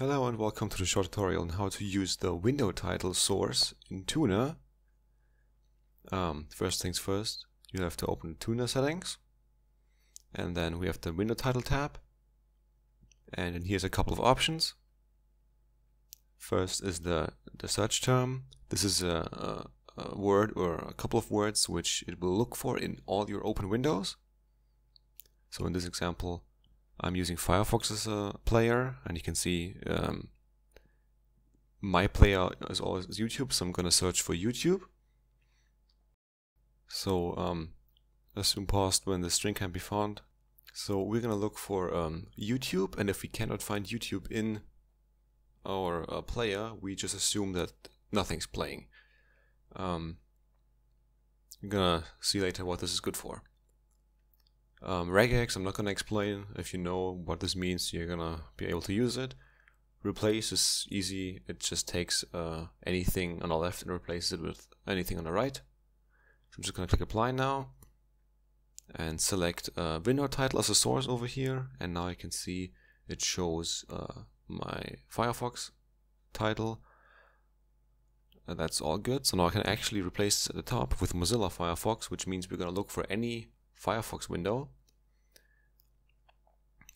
Hello and welcome to the short tutorial on how to use the window title source in Tuna. Um, first things first, you have to open Tuna settings. And then we have the window title tab. And here's a couple of options. First is the, the search term. This is a, a, a word or a couple of words which it will look for in all your open windows. So in this example, I'm using Firefox as a player, and you can see um, my player is always YouTube, so I'm gonna search for YouTube. So um, assume paused when the string can be found. So we're gonna look for um, YouTube, and if we cannot find YouTube in our uh, player, we just assume that nothing's playing. Um, I'm gonna see later what this is good for. Um, regex, I'm not going to explain. If you know what this means, you're going to be able to use it. Replace is easy. It just takes uh, anything on the left and replaces it with anything on the right. So I'm just going to click apply now and select uh, window title as a source over here. And now I can see it shows uh, my Firefox title. And that's all good. So now I can actually replace at the top with Mozilla Firefox, which means we're going to look for any Firefox window.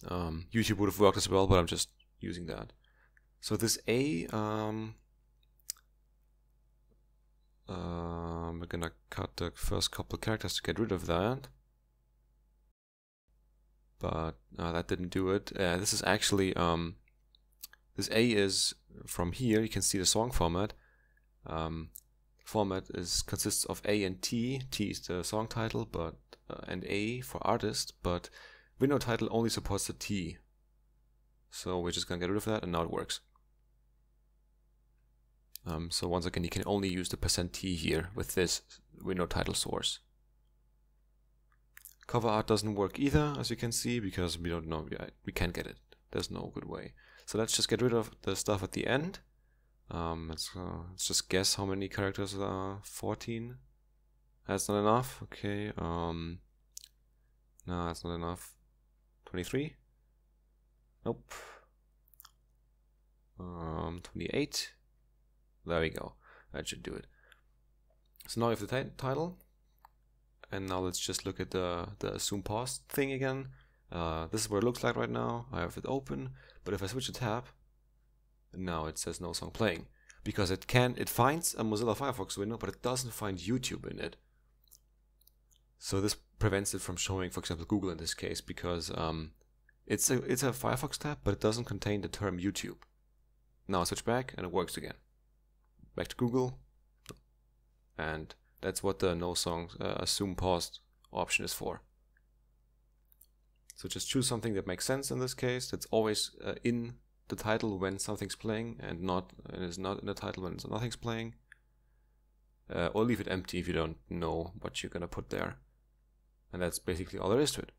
Um, YouTube would have worked as well, but I'm just using that. So this A, um, uh, we're gonna cut the first couple characters to get rid of that. But uh, that didn't do it. Uh, this is actually, um, this A is from here, you can see the song format. Um, format is consists of A and T. T is the song title, but uh, and A for artist, but window title only supports the T. So we're just gonna get rid of that and now it works. Um, so once again, you can only use the percent %t here with this window title source. Cover art doesn't work either, as you can see, because we don't know, we uh, can't get it. There's no good way. So let's just get rid of the stuff at the end. Um, let's, uh, let's just guess how many characters there are, 14? That's not enough. Okay. Um. No, that's not enough. 23? Nope. Um, 28. There we go. That should do it. So now we have the title. And now let's just look at the, the assume pause thing again. Uh, this is what it looks like right now. I have it open. But if I switch the tab, now it says no song playing. Because it can, it finds a Mozilla Firefox window, but it doesn't find YouTube in it. So this prevents it from showing, for example, Google in this case, because um, it's, a, it's a Firefox tab, but it doesn't contain the term YouTube. Now I switch back and it works again. Back to Google. And that's what the no songs uh, assume paused option is for. So just choose something that makes sense in this case, that's always uh, in the title when something's playing and not and is not in the title when nothing's playing. Uh, or leave it empty if you don't know what you're gonna put there. And that's basically all there is to it.